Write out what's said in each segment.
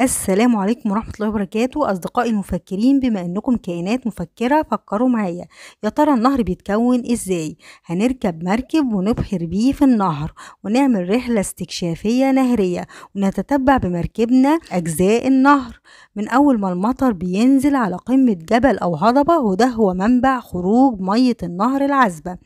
السلام عليكم ورحمة الله وبركاته أصدقائي المفكرين بما أنكم كائنات مفكرة فكروا معايا يا ترى النهر بيتكون إزاي هنركب مركب ونبحر بيه في النهر ونعمل رحلة استكشافية نهرية ونتتبع بمركبنا أجزاء النهر من أول ما المطر بينزل على قمة جبل أو هضبة وده هو منبع خروج مية النهر العذبة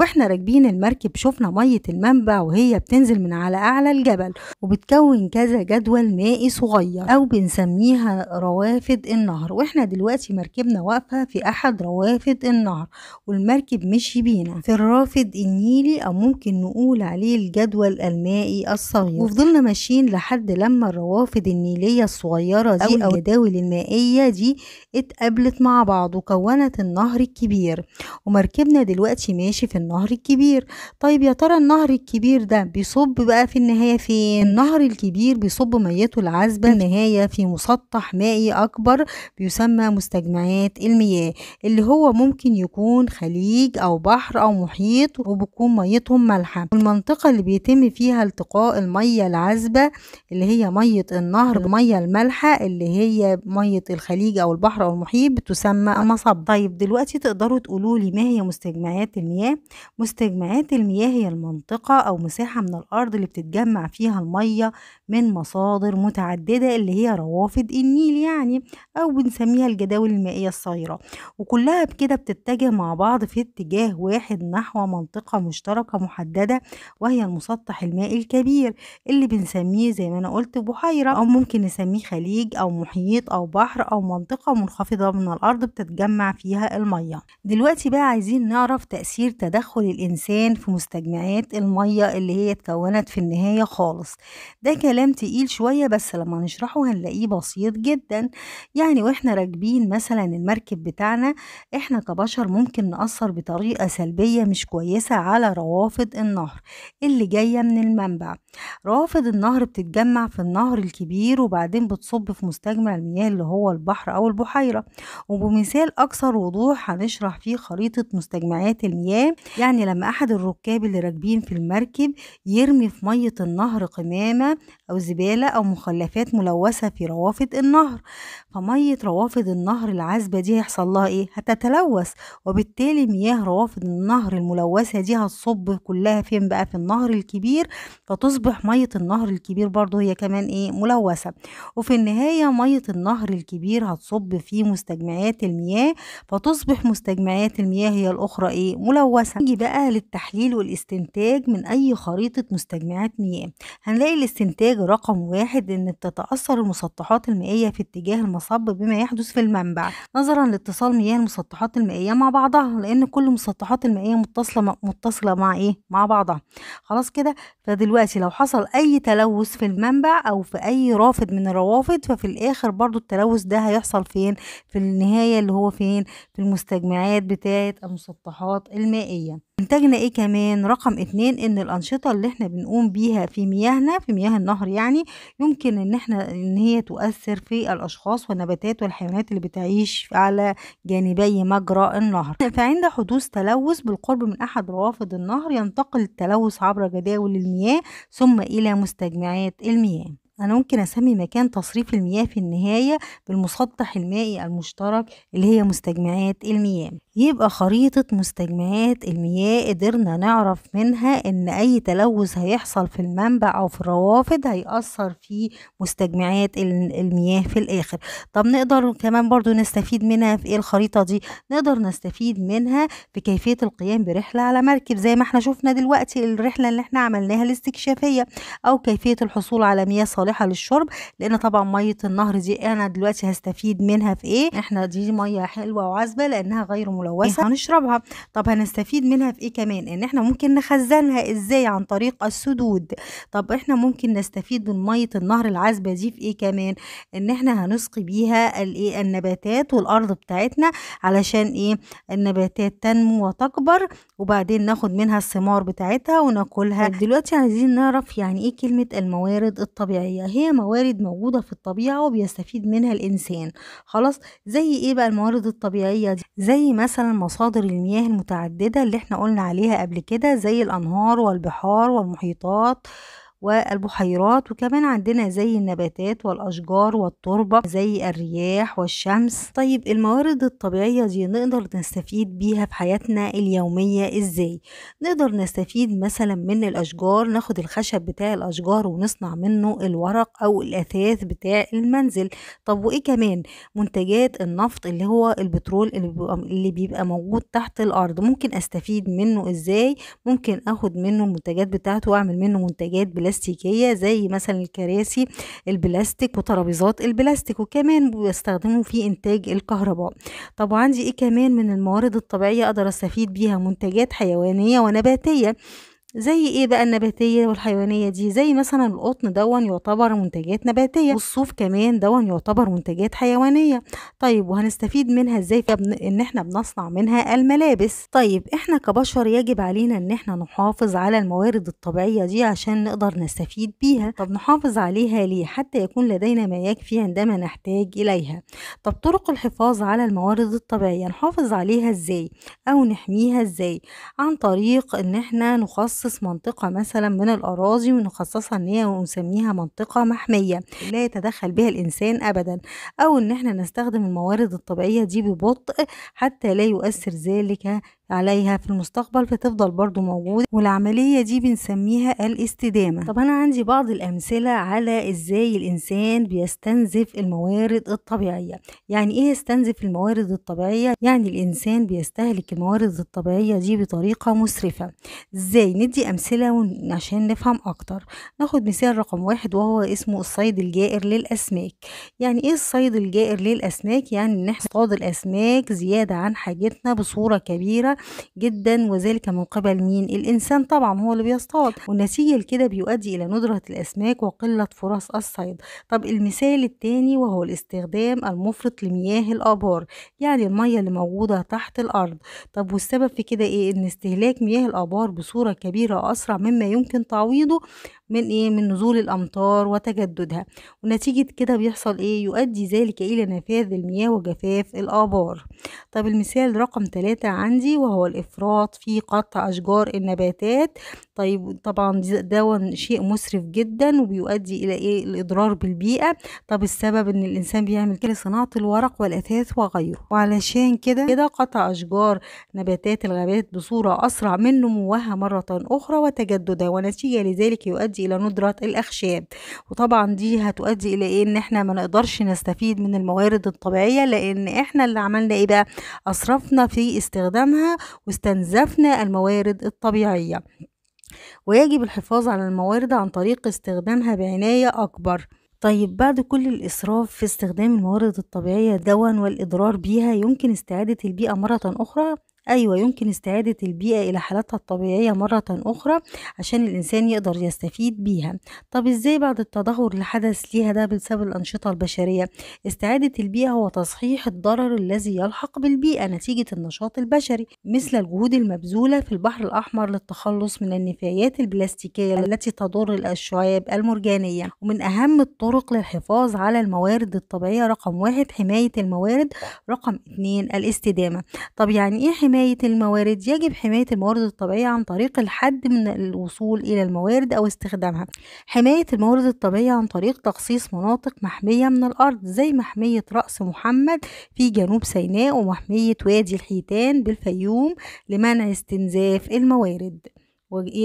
وإحنا راكبين المركب شفنا مية المنبع وهي بتنزل من على أعلى الجبل وبتكون كذا جدول مائي صغير أو بنسميها روافد النهر وإحنا دلوقتي مركبنا واقفة في أحد روافد النهر والمركب مشي بينا في الرافد النيلي أو ممكن نقول عليه الجدول المائي الصغير وفضلنا ماشيين لحد لما الروافد النيلية الصغيرة دي أو الجداول المائية دي اتقابلت مع بعض وكونت النهر الكبير ومركبنا دلوقتي ماشي في النهر الكبير طيب يا ترى النهر الكبير ده بيصب بقى في النهاية فين؟ النهر الكبير بيصب ميته العذبة النهاية في مسطح مائي أكبر بيسمى مستجمعات المياه اللي هو ممكن يكون خليج أو بحر أو محيط وبتكون ميتهم مالحة المنطقة اللي بيتم فيها التقاء المية العذبة اللي هي مية النهر بالمية المالحة اللي هي مية الخليج أو البحر أو المحيط بتسمى المصب طيب دلوقتي تقدروا تقولوا لي ما هي مستجمعات المياه مستجمعات المياه هي المنطقة أو مساحة من الأرض اللي بتتجمع فيها المية من مصادر متعددة اللي هي روافد النيل يعني أو بنسميها الجداول المائية الصغيرة وكلها بكده بتتجه مع بعض في اتجاه واحد نحو منطقة مشتركة محددة وهي المسطح المائي الكبير اللي بنسميه زي ما أنا قلت بحيرة أو ممكن نسميه خليج أو محيط أو بحر أو منطقة منخفضة من الأرض بتتجمع فيها المية دلوقتي بقى عايزين نعرف تأثير تدخل الإنسان في مستجمعات المية اللي هي اتكونت في النهاية خالص ده كلام تقيل شوية بس لما نشرحه هنروحه هنلاقيه بسيط جدا يعني واحنا راكبين مثلا المركب بتاعنا احنا كبشر ممكن نأثر بطريقة سلبية مش كويسة على روافد النهر اللي جاية من المنبع روافد النهر بتتجمع في النهر الكبير وبعدين بتصب في مستجمع المياه اللي هو البحر أو البحيرة وبمثال أكثر وضوح هنشرح فيه خريطة مستجمعات المياه يعني لما أحد الركاب اللي راكبين في المركب يرمي في مية النهر قمامة أو زبالة أو مخلفات ملونة ملوثة في روافد النهر فمية روافد النهر العذبة دي هيحصل لها إيه؟ هتتلوث وبالتالي مياه روافد النهر الملوثة دي هتصب كلها فين بقى في النهر الكبير فتصبح مية النهر الكبير برضو هي كمان إيه؟ ملوثة وفي النهاية مية النهر الكبير هتصب في مستجمعات المياه فتصبح مستجمعات المياه هي الأخرى إيه؟ ملوثة نيجي بقى للتحليل والاستنتاج من أي خريطة مستجمعات مياه هنلاقي الاستنتاج رقم واحد إن بتتأثر تتأثر المسطحات المائية في اتجاه المصب بما يحدث في المنبع نظرا لاتصال مياه المسطحات المائية مع بعضها لأن كل المسطحات المائية متصلة متصلة مع إيه؟ مع بعضها خلاص كده فدلوقتي لو حصل أي تلوث في المنبع أو في أي رافد من الروافد ففي الآخر برضو التلوث ده هيحصل فين؟ في النهاية اللي هو فين؟ في المستجمعات بتاعة المسطحات المائية انتجنا ايه كمان رقم اتنين ان الانشطه اللي احنا بنقوم بيها في مياهنا في مياه النهر يعني يمكن ان احنا ان هي تؤثر في الاشخاص والنباتات والحيوانات اللي بتعيش على جانبي مجرى النهر فعند حدوث تلوث بالقرب من احد روافد النهر ينتقل التلوث عبر جداول المياه ثم الى مستجمعات المياه أنا ممكن أسمي مكان تصريف المياه في النهاية بالمسطح المائي المشترك اللي هي مستجمعات المياه يبقى خريطة مستجمعات المياه قدرنا نعرف منها إن أي تلوث هيحصل في المنبع أو في الروافد هيأثر في مستجمعات المياه في الآخر طب نقدر كمان برضو نستفيد منها في إيه الخريطة دي نقدر نستفيد منها في كيفية القيام برحلة على مركب زي ما احنا شفنا دلوقتي الرحلة اللي احنا عملناها الاستكشافية أو كيفية الحصول على مياه صالحة صالحه للشرب لان طبعا ميه النهر دي انا دلوقتي هستفيد منها في ايه احنا دي ميه حلوه وعذبه لانها غير ملوثه إيه هنشربها طب هنستفيد منها في ايه كمان ان احنا ممكن نخزنها ازاي عن طريق السدود طب احنا ممكن نستفيد من ميه النهر العذبه دي في ايه كمان ان احنا هنسقي بيها الايه النباتات والارض بتاعتنا علشان ايه النباتات تنمو وتكبر وبعدين ناخد منها الثمار بتاعتها وناكلها دلوقتي عايزين نعرف يعني ايه كلمه الموارد الطبيعيه الطبيعية هي موارد موجودة في الطبيعة وبيستفيد منها الإنسان خلاص زي إيه بقى الموارد الطبيعية دي زي مثلا مصادر المياه المتعددة اللي احنا قلنا عليها قبل كده زي الأنهار والبحار والمحيطات والبحيرات وكمان عندنا زي النباتات والأشجار والتربة زي الرياح والشمس طيب الموارد الطبيعية دي نقدر نستفيد بيها في حياتنا اليومية إزاي؟ نقدر نستفيد مثلا من الأشجار ناخد الخشب بتاع الأشجار ونصنع منه الورق أو الأثاث بتاع المنزل طب وإيه كمان؟ منتجات النفط اللي هو البترول اللي بيبقى موجود تحت الأرض ممكن أستفيد منه إزاي؟ ممكن أخد منه المنتجات بتاعته وأعمل منه منتجات بلاستيك البلاستيكية زي مثلا الكراسي البلاستيك وترابيزات البلاستيك وكمان بيستخدموا في إنتاج الكهرباء طب عندي إيه كمان من الموارد الطبيعية أقدر أستفيد بيها منتجات حيوانية ونباتية زي ايه بقى النباتيه والحيوانيه دي زي مثلا القطن دون يعتبر منتجات نباتيه والصوف كمان دون يعتبر منتجات حيوانيه طيب وهنستفيد منها ازاي ان احنا بنصنع منها الملابس طيب احنا كبشر يجب علينا ان احنا نحافظ على الموارد الطبيعيه دي عشان نقدر نستفيد بيها طب نحافظ عليها ليه حتى يكون لدينا ما يكفي عندما نحتاج اليها طب طرق الحفاظ على الموارد الطبيعيه نحافظ عليها ازاي او نحميها ازاي عن طريق ان احنا نخصص نخصص منطقة مثلا من الأراضي ونخصصها إن هي ونسميها منطقة محمية لا يتدخل بها الإنسان أبدا أو إن إحنا نستخدم الموارد الطبيعية دي ببطء حتى لا يؤثر ذلك عليها في المستقبل فتفضل برضو موجودة والعملية دي بنسميها الاستدامة طب أنا عندي بعض الأمثلة على إزاي الإنسان بيستنزف الموارد الطبيعية يعني إيه يستنزف الموارد الطبيعية؟ يعني الإنسان بيستهلك الموارد الطبيعية دي بطريقة مسرفة إزاي؟ ندي أمثلة عشان نفهم أكتر ناخد مثال رقم واحد وهو اسمه الصيد الجائر للأسماك يعني إيه الصيد الجائر للأسماك؟ يعني إن إحنا الأسماك زيادة عن حاجتنا بصورة كبيرة جدا وذلك من قبل مين الإنسان طبعا هو اللي بيصطاد والنتيجة لكده بيؤدي إلى ندرة الأسماك وقلة فرص الصيد طب المثال الثاني وهو الاستخدام المفرط لمياه الآبار يعني المية اللي موجودة تحت الأرض طب والسبب في كده إيه إن استهلاك مياه الآبار بصورة كبيرة أسرع مما يمكن تعويضه من ايه من نزول الامطار وتجددها ونتيجه كده بيحصل ايه يؤدي ذلك الى نفاذ المياه وجفاف الابار طب المثال رقم ثلاثة عندي وهو الافراط في قطع اشجار النباتات طيب طبعا ده شيء مسرف جدا وبيؤدي الى ايه الاضرار بالبيئه طب السبب ان الانسان بيعمل كده صناعه الورق والاثاث وغيره وعلشان كده كده قطع اشجار نباتات الغابات بصوره اسرع من نموها مره اخرى وتجددها ونتيجه لذلك يؤدي إلى ندرة الأخشاب وطبعا دي هتؤدي إلى إيه إن إحنا ما نقدرش نستفيد من الموارد الطبيعية لأن إحنا اللي عملنا إيه بقى أسرفنا في استخدامها واستنزفنا الموارد الطبيعية ويجب الحفاظ على الموارد عن طريق استخدامها بعناية أكبر طيب بعد كل الإسراف في استخدام الموارد الطبيعية دوا والإضرار بيها يمكن استعادة البيئة مرة أخرى أيوة يمكن استعادة البيئة إلى حالتها الطبيعية مرة أخرى عشان الإنسان يقدر يستفيد بيها طب إزاي بعد التدهور اللي حدث ليها ده بسبب الأنشطة البشرية استعادة البيئة هو تصحيح الضرر الذي يلحق بالبيئة نتيجة النشاط البشري مثل الجهود المبذولة في البحر الأحمر للتخلص من النفايات البلاستيكية التي تضر الشعاب المرجانية ومن أهم الطرق للحفاظ على الموارد الطبيعية رقم واحد حماية الموارد رقم اتنين الاستدامة طب يعني إيه حماية الموارد يجب حماية الموارد الطبيعية عن طريق الحد من الوصول إلى الموارد أو استخدامها حماية الموارد الطبيعية عن طريق تخصيص مناطق محمية من الأرض زي محمية رأس محمد في جنوب سيناء ومحمية وادي الحيتان بالفيوم لمنع استنزاف الموارد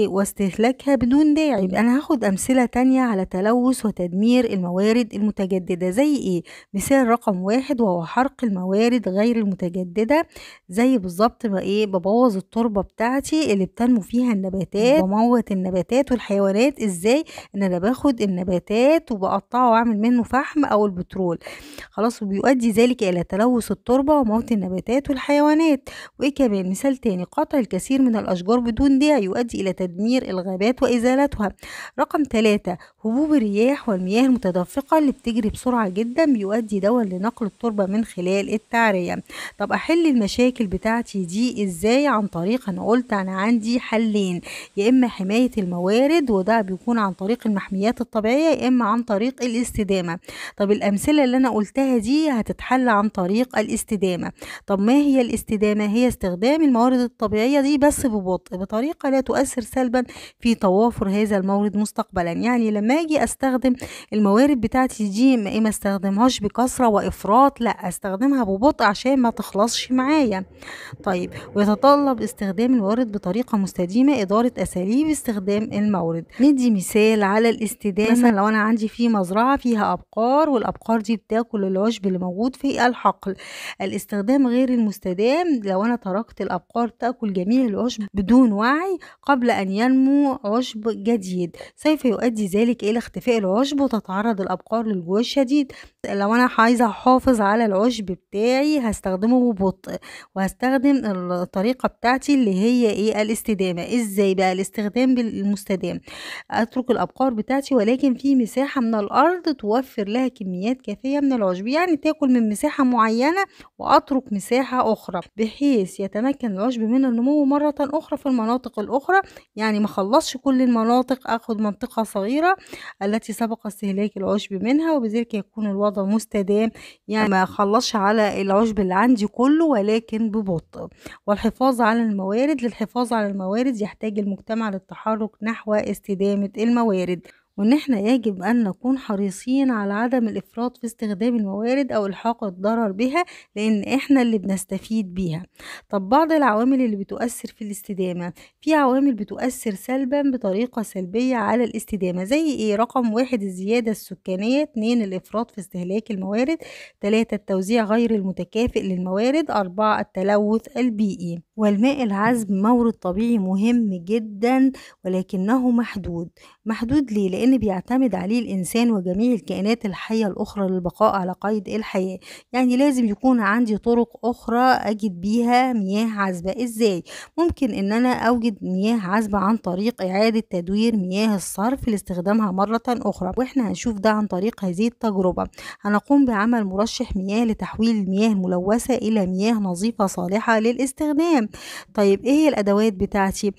واستهلاكها بدون داعي يبقى انا هاخد امثله تانية على تلوث وتدمير الموارد المتجدده زي ايه مثال رقم واحد وهو حرق الموارد غير المتجدده زي بالظبط ما ايه ببوظ التربه بتاعتي اللي بتنمو فيها النباتات بموت النباتات والحيوانات ازاي ان انا باخد النباتات وبقطعه واعمل منه فحم او البترول خلاص وبيؤدي ذلك الى تلوث التربه وموت النباتات والحيوانات وايه كمان مثال تاني قطع الكثير من الاشجار بدون داعي يؤدي إلى تدمير الغابات وإزالتها رقم ثلاثة هبوب الرياح والمياه المتدفقة اللي بتجري بسرعة جدا بيؤدي دوا لنقل التربة من خلال التعرية طب أحل المشاكل بتاعتي دي إزاي عن طريق أنا قلت أنا عندي حلين يا إما حماية الموارد وده بيكون عن طريق المحميات الطبيعية يا إما عن طريق الاستدامة طب الأمثلة اللي أنا قلتها دي هتتحل عن طريق الاستدامة طب ما هي الاستدامة هي استخدام الموارد الطبيعية دي بس ببطء بطريقة لا تؤثر سيؤثر سلبا في توافر هذا المورد مستقبلا يعني لما اجي استخدم الموارد بتاعتي دي إيه ما استخدمهاش بكثرة وافراط لا استخدمها ببطء عشان ما تخلصش معايا طيب ويتطلب استخدام الموارد بطريقة مستديمة ادارة اساليب استخدام المورد ندي مثال على الاستدامة مثلا لو انا عندي في مزرعة فيها ابقار والابقار دي بتاكل العشب اللي موجود في الحقل الاستخدام غير المستدام لو انا تركت الابقار تاكل جميع العشب بدون وعي قبل أن ينمو عشب جديد سوف يؤدي ذلك إلى اختفاء العشب وتتعرض الأبقار للجوع الشديد لو انا عايزه احافظ على العشب بتاعي هستخدمه ببطء وهستخدم الطريقه بتاعتي اللي هي ايه الاستدامه ازاي بقى الاستخدام بالمستدام اترك الابقار بتاعتي ولكن في مساحه من الارض توفر لها كميات كافيه من العشب يعني تاكل من مساحه معينه واترك مساحه اخرى بحيث يتمكن العشب من النمو مره اخرى في المناطق الاخرى يعني ما خلصش كل المناطق اخد منطقه صغيره التي سبق استهلاك العشب منها وبذلك يكون الوضع ببطء مستدام يعني ما أخلصش على العشب اللي عندي كله ولكن ببطء والحفاظ على الموارد للحفاظ على الموارد يحتاج المجتمع للتحرك نحو استدامة الموارد وإن احنا يجب أن نكون حريصين على عدم الإفراط في استخدام الموارد أو إلحاق الضرر بها لأن احنا اللي بنستفيد بيها طب بعض العوامل اللي بتؤثر في الاستدامة في عوامل بتؤثر سلبا بطريقة سلبية على الاستدامة زي إيه رقم واحد الزيادة السكانية اتنين الإفراط في استهلاك الموارد تلاتة التوزيع غير المتكافئ للموارد أربعة التلوث البيئي والماء العذب مورد طبيعي مهم جدا ولكنه محدود محدود ليه لان بيعتمد عليه الانسان وجميع الكائنات الحيه الاخرى للبقاء على قيد الحياه يعني لازم يكون عندي طرق اخرى اجد بيها مياه عذبه ازاي ممكن ان انا اوجد مياه عذبه عن طريق اعاده تدوير مياه الصرف لاستخدامها مره اخرى واحنا هنشوف ده عن طريق هذه التجربه هنقوم بعمل مرشح مياه لتحويل المياه الملوثه الى مياه نظيفه صالحه للاستخدام طيب ايه هي الادوات بتاعتي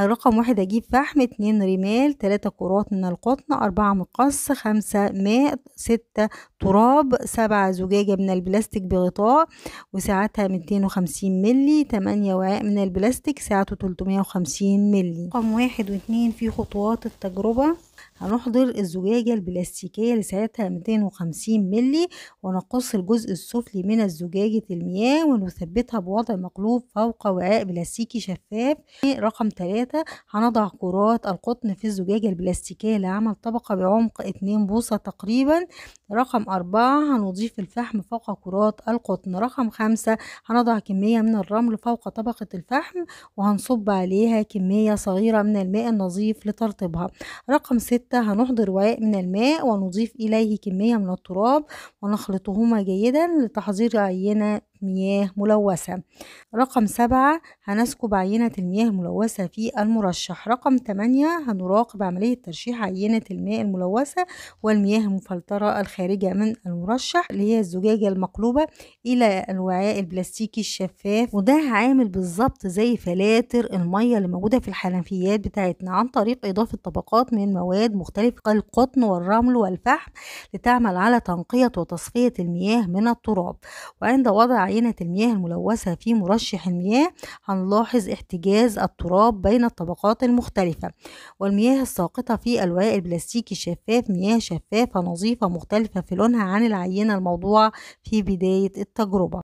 رقم واحد اجيب فحم اتنين رمال تلاتة كرات من القطن اربعة مقص خمسة ماء ستة تراب سبعة زجاجة من البلاستيك بغطاء وسعتها وخمسين ملي تمانية وعاء من البلاستيك سعته وخمسين ملي رقم واحد واتنين في خطوات التجربة هنحضر الزجاجة البلاستيكية لسعتها 250 ملي ونقص الجزء السفلي من الزجاجة المياه ونثبتها بوضع مقلوب فوق وعاء بلاستيكي شفاف رقم 3 هنضع كرات القطن في الزجاجة البلاستيكية لعمل طبقة بعمق 2 بوصة تقريبا رقم 4 هنضيف الفحم فوق كرات القطن رقم 5 هنضع كمية من الرمل فوق طبقة الفحم وهنصب عليها كمية صغيرة من الماء النظيف لترطيبها رقم 6 ستة هنحضر وعاء من الماء ونضيف إليه كمية من التراب ونخلطهما جيدا لتحضير عينة مياه ملوثة رقم سبعة هنسكب عينة المياه الملوثة في المرشح رقم تمانية هنراقب عملية ترشيح عينة الماء الملوثة والمياه المفلترة الخارجة من المرشح اللي هي الزجاجة المقلوبة إلى الوعاء البلاستيكي الشفاف وده عامل بالظبط زي فلاتر المية اللي موجودة في الحنفيات بتاعتنا عن طريق إضافة طبقات من مواد مختلفة القطن والرمل والفحم لتعمل على تنقية وتصفية المياه من التراب وعند وضع عينة المياه الملوثة في مرشح المياه هنلاحظ احتجاز التراب بين الطبقات المختلفة والمياه الساقطة في الواء البلاستيكي الشفاف مياه شفافة نظيفة مختلفة في لونها عن العينة الموضوعة في بداية التجربة